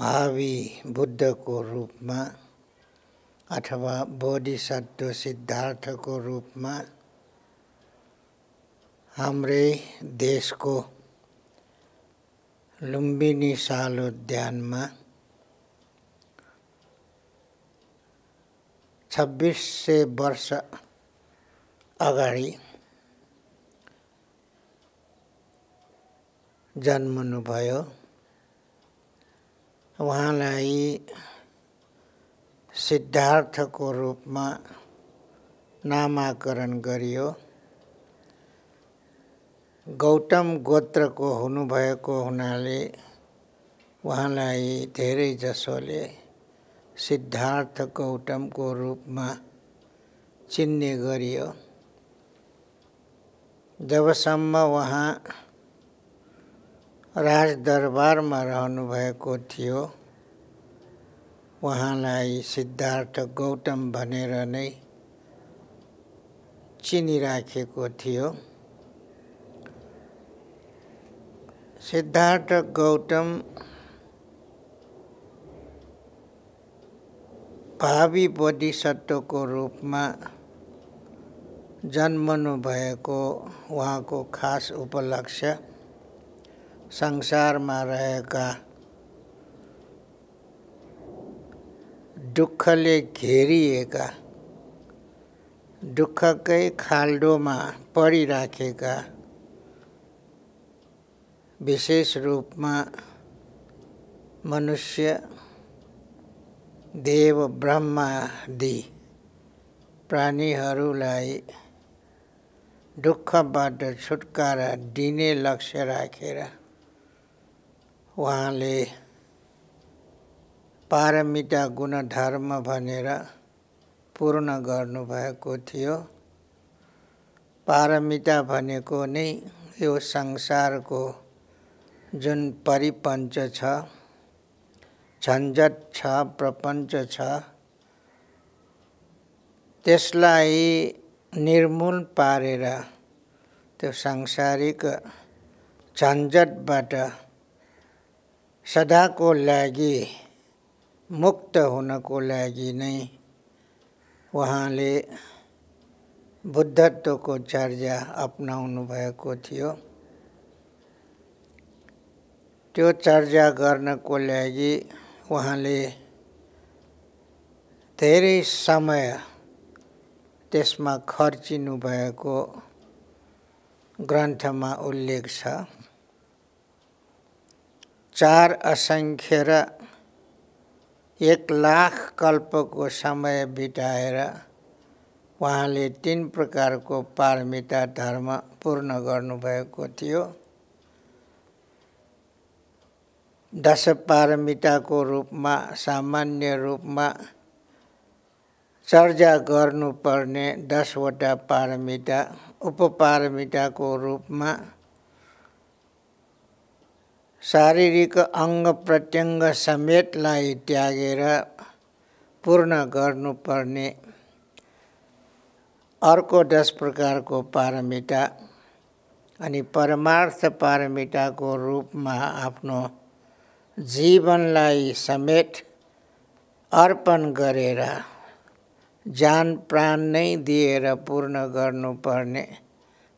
भावी बुद्धको रूपमा अथवा बोधिसत्व सिद्धार्थको रूपमा हाम्रै देशको लुम्बिनी साल उद्यानमा छब्बिस सय वर्ष अगाडि जन्मनुभयो उहाँलाई सिद्धार्थको रूपमा नामाकरण गरियो गौतम गोत्रको हुनुभएको हुनाले उहाँलाई धेरैजसोले सिद्धार्थ गौतमको रूपमा चिन्ने गरियो जबसम्म उहाँ राजदरबारमा रहनुभएको थियो उहाँलाई सिद्धार्थ गौतम भनेर नै चिनिराखेको थियो सिद्धार्थ गौतम भावी बोधिसत्वको रूपमा जन्मनु भएको उहाँको खास उपलक्ष्य संसारमा रहेका दुःखले घेरिएका दुःखकै खाल्डोमा परिराखेका विशेष रूपमा मनुष्य देव ब्रह्मादि प्राणीहरूलाई दुःखबाट छुटकारा दिने लक्ष्य राखेर रा। उहाँले पारमिता गुणधर्म भनेर पूर्ण गर्नुभएको थियो पारमिता भनेको नै यो संसारको जुन परिपञ्च छ झन्झट छ प्रपञ्च छ त्यसलाई निर्मूल पारेर त्यो सांसारिक झन्झटबाट सदाको लागि मुक्त हुनको लागि नै उहाँले बुद्धत्वको चर्चा अप्नाउनु भएको थियो त्यो चर्चा गर्नको लागि उहाँले धेरै समय त्यसमा खर्चिनु भएको ग्रन्थमा उल्लेख छ चार असङ्ख्य र एक लाख कल्पको समय बिताएर उहाँले तिन प्रकारको पारमिता धर्म पूर्ण गर्नुभएको थियो दश पारमिताको रूपमा सामान्य रूपमा चर्चा गर्नुपर्ने दसवटा पारमिता उपपारमिताको रूपमा शारीरिक अङ्ग प्रत्यङ्ग समेतलाई त्यागेर पूर्ण गर्नुपर्ने अर्को दस प्रकारको पारमिता अनि परमार्थ पारमिताको रूपमा आफ्नो जीवनलाई समेत अर्पण गरेर जान प्राण नै दिएर पूर्ण गर्नुपर्ने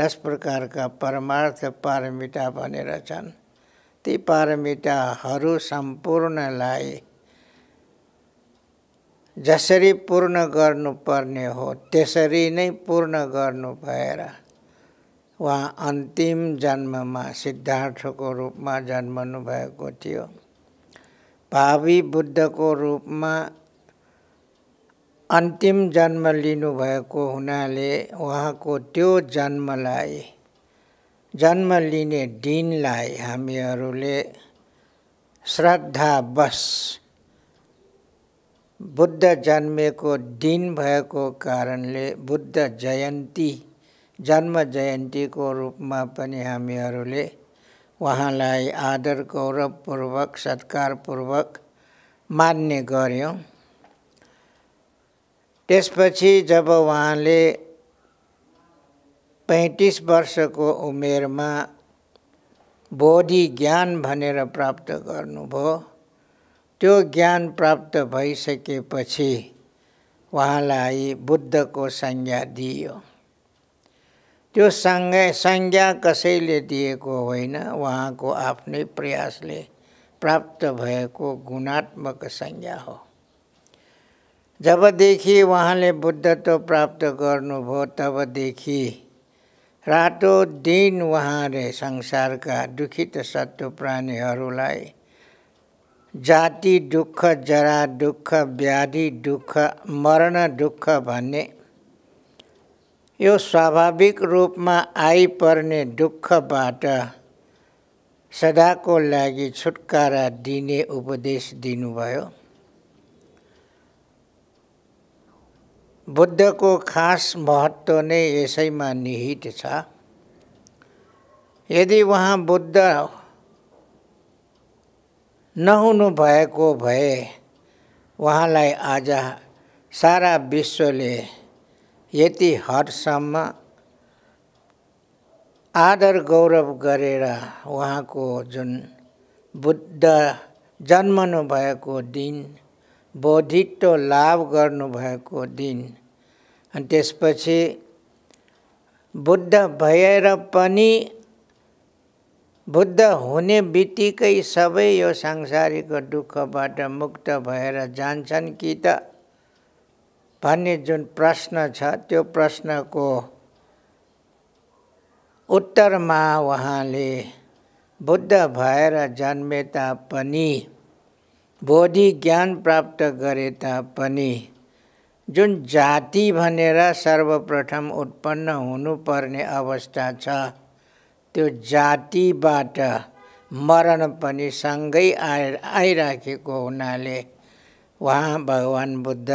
दस प्रकारका परमार्थ पारमिता भनेर छन् ती पारमिताहरू सम्पूर्णलाई जसरी पूर्ण गर्नुपर्ने हो त्यसरी नै पूर्ण गर्नु भएर उहाँ अन्तिम जन्ममा सिद्धार्थको रूपमा जन्मनु भएको थियो भावी बुद्धको रूपमा अन्तिम जन्म लिनुभएको हुनाले उहाँको त्यो जन्मलाई जन्म लिने दिनलाई हामीहरूले श्रद्धावश बुद्ध जन्मेको दिन भएको कारणले बुद्ध जयन्ती जन्म जयन्तीको रूपमा पनि हामीहरूले उहाँलाई आदर गौरवपूर्वक सत्कारपूर्वक मान्ने गऱ्यौँ त्यसपछि जब उहाँले पैँतिस वर्षको उमेरमा बोधि ज्ञान भनेर प्राप्त गर्नुभयो त्यो ज्ञान प्राप्त भइसकेपछि उहाँलाई बुद्धको संज्ञा दियो त्यो संज्ञा संज्ञा कसैले दिएको होइन उहाँको आफ्नै प्रयासले प्राप्त भएको गुणात्मक संज्ञा हो जबदेखि उहाँले बुद्धत्व प्राप्त गर्नुभयो तबदेखि रातो दिन उहाँले संसारका दुखित सत्व प्राणीहरूलाई जाति दुःख जरा दुःख व्याधि दुःख मरण दुःख भन्ने यो स्वाभाविक रूपमा आइपर्ने दुःखबाट सदाको लागि छुटकारा दिने उपदेश दिनुभयो बुद्धको खास महत्त्व नै यसैमा निहित छ यदि उहाँ बुद्ध भएको भए उहाँलाई आज सारा विश्वले यति हदसम्म आदर गौरव गरेर उहाँको जुन बुद्ध जन्मनु भएको दिन बोधित्व लाभ गर्नुभएको दिन अनि त्यसपछि बुद्ध भएर पनि बुद्ध हुने बित्तिकै सबै यो सांसारिक दुःखबाट मुक्त भएर जान्छन् कि त भन्ने जुन प्रश्न छ त्यो प्रश्नको उत्तरमा उहाँले बुद्ध भएर जन्मे तापनि बोधि ज्ञान प्राप्त गरे तापनि जुन जाति भनेर सर्वप्रथम उत्पन्न हुनुपर्ने अवस्था छ त्यो जातिबाट मरण पनि सँगै आइ आइराखेको हुनाले उहाँ भगवान् बुद्ध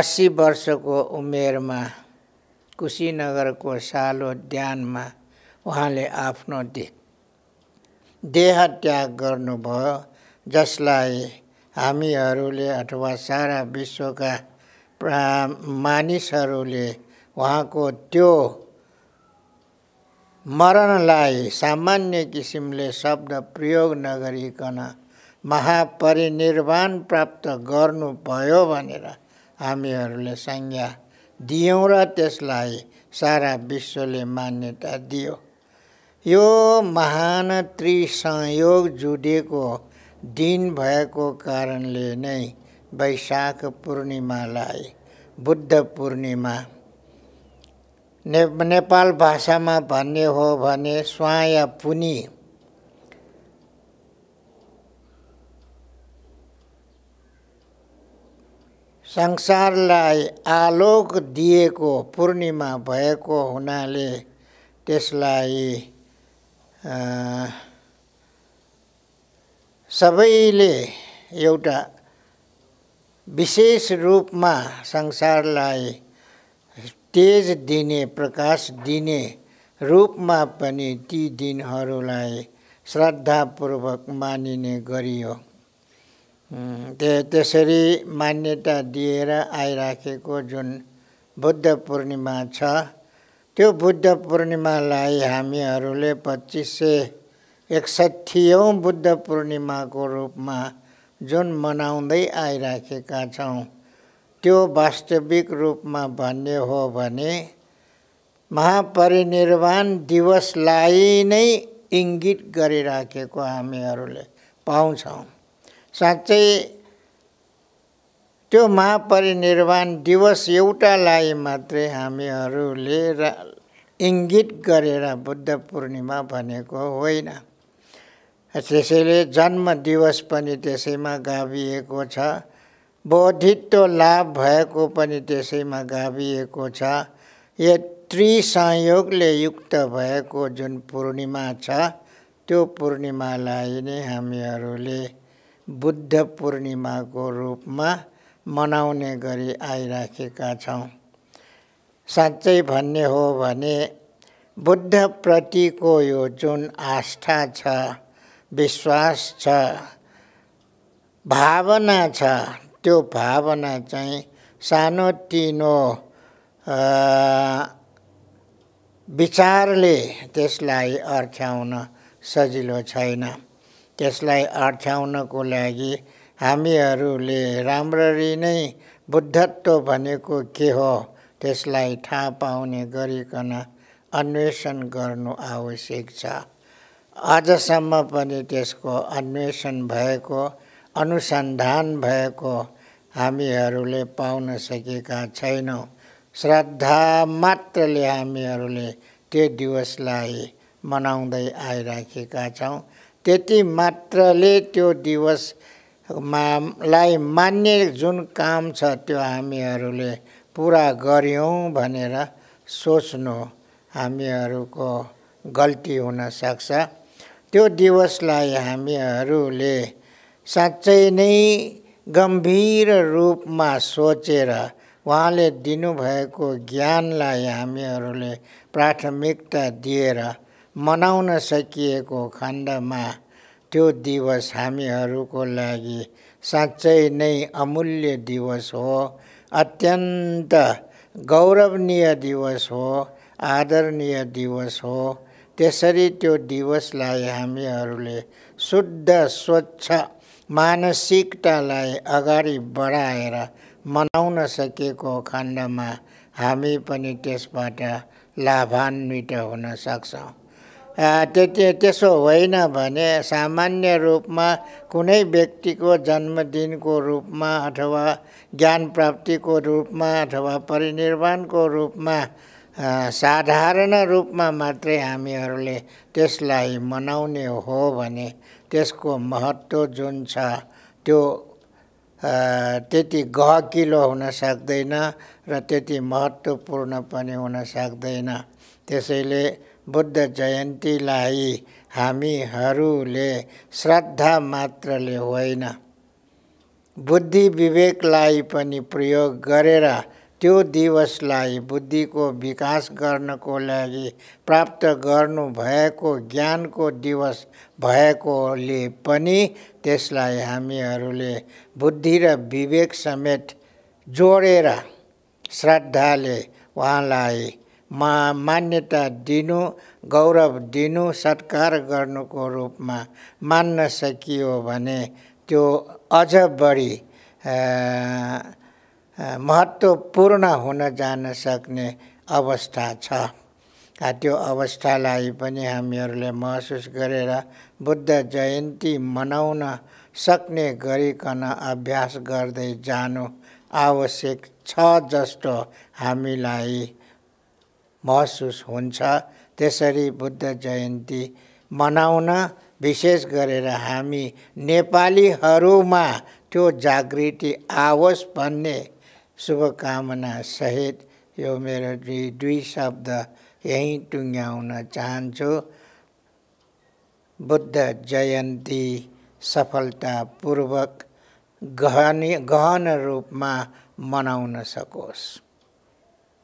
अस्सी वर्षको उमेरमा कुशीनगरको सालो ध्यानमा उहाँले आफ्नो देख देह त्याग गर्नुभयो जसलाई हामीहरूले अथवा सारा विश्वका मानिसहरूले उहाँको त्यो मरणलाई सामान्य किसिमले शब्द प्रयोग नगरिकन महापरिनिर्वाण प्राप्त गर्नुभयो भनेर हामीहरूले संज्ञा दियौँ र त्यसलाई सारा विश्वले मान्यता दियो यो महान त्रिसंयोग जुडेको दिन भएको कारणले नै वैशाख पूर्णिमालाई बुद्ध पूर्णिमा ने नेपाल भाषामा भन्ने हो भने स्वाया पुनि संसारलाई आलोक दिएको पूर्णिमा भएको हुनाले त्यसलाई सबैले एउटा विशेष रूपमा संसारलाई तेज दिने प्रकाश दिने रूपमा पनि ती दिनहरूलाई श्रद्धापूर्वक मानिने गरियो त्य त्यसरी मान्यता दिएर आइराखेको जुन बुद्ध पूर्णिमा छ त्यो बुद्ध पूर्णिमालाई हामीहरूले पच्चिस सय एकसठीौँ बुद्ध पूर्णिमाको रूपमा जुन मनाउँदै आइराखेका छौँ त्यो वास्तविक रूपमा भन्ने हो भने महापरिनिर्वाण दिवसलाई नै इङ्गित गरिराखेको हामीहरूले पाउँछौँ साँच्चै त्यो महापरिनिर्वाण दिवस एउटालाई मात्रै हामीहरूले इङ्गित गरेर बुद्ध पूर्णिमा भनेको होइन त्यसैले जन्म दिवस पनि त्यसैमा गाभिएको छ बौद्धित्व लाभ भएको पनि त्यसैमा गाभिएको छ यो त्रिसंयोगले युक्त भएको जुन पूर्णिमा छ त्यो पूर्णिमालाई नै हामीहरूले बुद्ध पूर्णिमाको रूपमा मनाउने गरी आइराखेका छौँ साँच्चै भन्ने हो भने बुद्धप्रतिको यो जुन आस्था छ विश्वास छ भावना छ त्यो भावना चाहिँ सानोतिनो विचारले त्यसलाई अर्थ्याउन सजिलो छैन त्यसलाई अर्थ्याउनको लागि हामीहरूले राम्ररी नै बुद्धत्व भनेको के हो त्यसलाई थाहा पाउने गरिकन अन्वेषण गर्नु आवश्यक छ आजसम्म पनि त्यसको अन्वेषण भएको अनुसन्धान भएको हामीहरूले पाउन सकेका छैनौँ श्रद्धा मात्रले हामीहरूले त्यो दिवसलाई मनाउँदै आइराखेका छौँ त्यति मात्रले त्यो दिवस मालाई मान्ने जुन काम छ त्यो हामीहरूले पुरा गऱ्यौँ भनेर सोच्नु हामीहरूको गल्ती हुनसक्छ त्यो दिवसलाई हामीहरूले साँच्चै नै गम्भीर रूपमा सोचेर उहाँले दिनुभएको ज्ञानलाई हामीहरूले प्राथमिकता दिएर मनाउन सकिएको खण्डमा त्यो दिवस हामीहरूको लागि साँच्चै नै अमूल्य दिवस हो अत्यन्त गौरवनीय दिवस हो आदरणीय दिवस हो त्यसरी त्यो दिवसलाई हामीहरूले शुद्ध स्वच्छ मानसिकतालाई अगाडि बढाएर मनाउन सकेको खण्डमा हामी पनि त्यसबाट लाभान्वित हुन सक्छौँ त्यति त्यसो होइन भने सामान्य रूपमा कुनै व्यक्तिको जन्मदिनको रूपमा अथवा ज्ञान प्राप्तिको रूपमा अथवा परिनिर्वाणको रूपमा साधारण रूपमा मात्रै हामीहरूले त्यसलाई मनाउने हो भने त्यसको महत्त्व जुन छ त्यो त्यति गहकिलो हुन सक्दैन र त्यति महत्त्वपूर्ण पनि हुन सक्दैन त्यसैले बुद्ध जयन्तीलाई हामीहरूले श्रद्धा मात्रले होइन बुद्धि विवेकलाई पनि प्रयोग गरेर त्यो दिवसलाई बुद्धिको विकास गर्नको लागि प्राप्त गर्नुभएको ज्ञानको दिवस भएकोले पनि त्यसलाई हामीहरूले बुद्धि र विवेक समेत जोडेर श्रद्धाले उहाँलाई मा मान्यता दिनु गौरव दिनु सत्कार गर्नुको रूपमा मान्न सकियो भने त्यो अझ बढी महत्त्वपूर्ण हुन जान सक्ने अवस्था छ त्यो अवस्थालाई पनि हामीहरूले महसुस गरेर बुद्ध जयन्ती मनाउन सक्ने गरिकन अभ्यास गर्दै जानु आवश्यक छ जस्तो हामीलाई महसुस हुन्छ त्यसरी बुद्ध जयन्ती मनाउन विशेष गरेर हामी नेपालीहरूमा त्यो जागृति आओस् भन्ने सहित यो मेरो दुई दुई शब्द यहीँ टुङ्ग्याउन चाहन्छु बुद्ध जयन्ती सफलतापूर्वक गहनी गहन रूपमा मनाउन सकोस्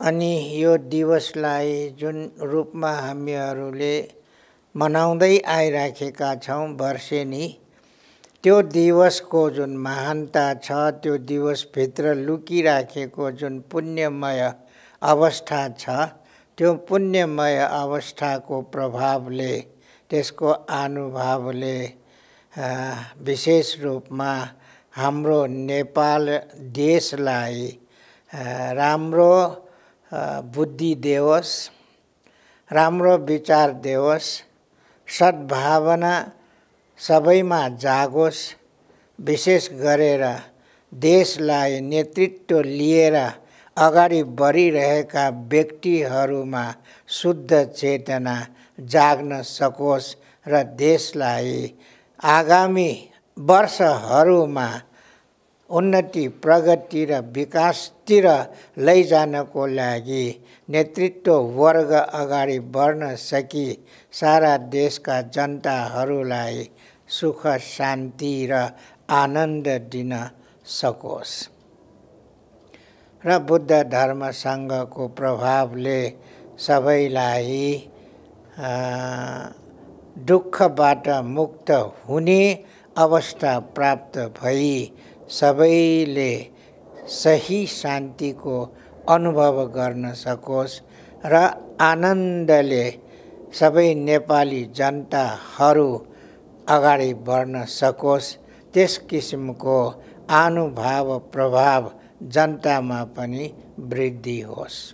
अनि यो दिवसलाई जुन रूपमा हामीहरूले मनाउँदै आइराखेका छौँ वर्षेनी त्यो दिवसको जुन महानता छ त्यो दिवसभित्र लुकिराखेको जुन पुण्यमय अवस्था छ त्यो पुण्यमय अवस्थाको प्रभावले त्यसको अनुभवले विशेष रूपमा हाम्रो नेपाल देशलाई राम्रो बुद्धि देओस् राम्रो विचार देओस् सद्भावना सबैमा जागोस् विशेष गरेर देशलाई नेतृत्व लिएर अगाडि बढिरहेका व्यक्तिहरूमा शुद्ध चेतना जाग्न सकोस् र देशलाई आगामी वर्षहरूमा उन्नति प्रगति र विकासतिर लैजानको लागि नेतृत्व वर्ग अगाडि बढ्न सकी सारा देशका जनताहरूलाई सुख शान्ति र आनन्द दिन सकोस् र बुद्ध धर्मसँगको प्रभावले सबैलाई दुःखबाट मुक्त हुने अवस्था प्राप्त भई सबैले सही शान्तिको अनुभव गर्न सकोस् र आनन्दले सबै नेपाली जनताहरू अगाडि बढ्न सकोस् त्यस किसिमको आनुभाव प्रभाव जनतामा पनि वृद्धि होस्